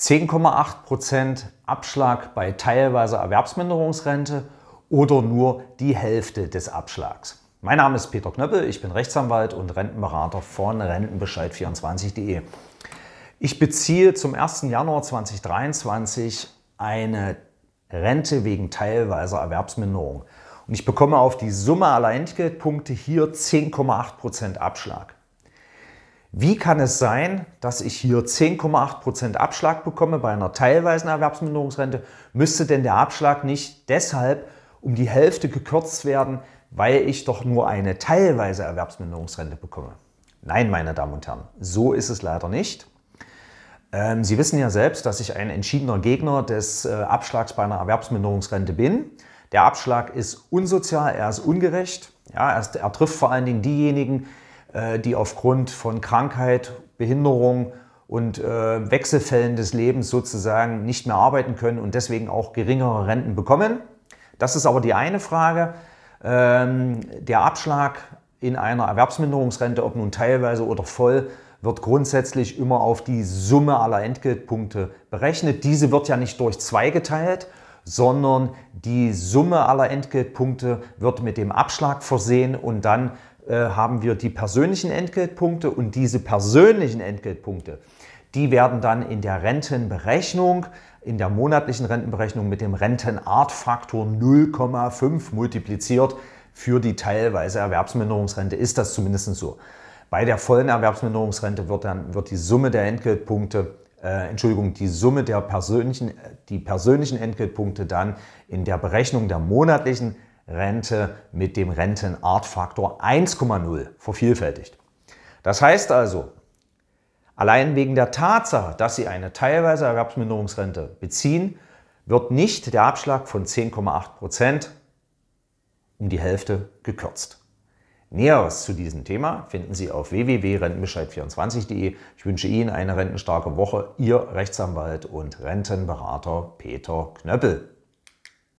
10,8% Abschlag bei teilweise Erwerbsminderungsrente oder nur die Hälfte des Abschlags. Mein Name ist Peter Knöppel, ich bin Rechtsanwalt und Rentenberater von Rentenbescheid24.de. Ich beziehe zum 1. Januar 2023 eine Rente wegen teilweiser Erwerbsminderung. Und ich bekomme auf die Summe Alleinentgeltpunkte hier 10,8% Abschlag. Wie kann es sein, dass ich hier 10,8% Abschlag bekomme bei einer teilweisen Erwerbsminderungsrente? Müsste denn der Abschlag nicht deshalb um die Hälfte gekürzt werden, weil ich doch nur eine teilweise Erwerbsminderungsrente bekomme? Nein, meine Damen und Herren, so ist es leider nicht. Ähm, Sie wissen ja selbst, dass ich ein entschiedener Gegner des äh, Abschlags bei einer Erwerbsminderungsrente bin. Der Abschlag ist unsozial, er ist ungerecht. Ja, er, ist, er trifft vor allen Dingen diejenigen, äh, die aufgrund von Krankheit, Behinderung und äh, Wechselfällen des Lebens sozusagen nicht mehr arbeiten können und deswegen auch geringere Renten bekommen. Das ist aber die eine Frage. Ähm, der Abschlag in einer Erwerbsminderungsrente, ob nun teilweise oder voll, wird grundsätzlich immer auf die Summe aller Entgeltpunkte berechnet. Diese wird ja nicht durch zwei geteilt, sondern die Summe aller Entgeltpunkte wird mit dem Abschlag versehen und dann äh, haben wir die persönlichen Entgeltpunkte und diese persönlichen Entgeltpunkte, die werden dann in der Rentenberechnung, in der monatlichen Rentenberechnung mit dem Rentenartfaktor 0,5 multipliziert. Für die teilweise Erwerbsminderungsrente ist das zumindest so. Bei der vollen Erwerbsminderungsrente wird dann wird die Summe der Entgeltpunkte, äh, Entschuldigung, die Summe der persönlichen, die persönlichen Entgeltpunkte dann in der Berechnung der monatlichen Rente mit dem Rentenartfaktor 1,0 vervielfältigt. Das heißt also, allein wegen der Tatsache, dass Sie eine teilweise Erwerbsminderungsrente beziehen, wird nicht der Abschlag von 10,8 um die Hälfte gekürzt. Näheres zu diesem Thema finden Sie auf www.rentenbescheid24.de. Ich wünsche Ihnen eine rentenstarke Woche. Ihr Rechtsanwalt und Rentenberater Peter Knöppel.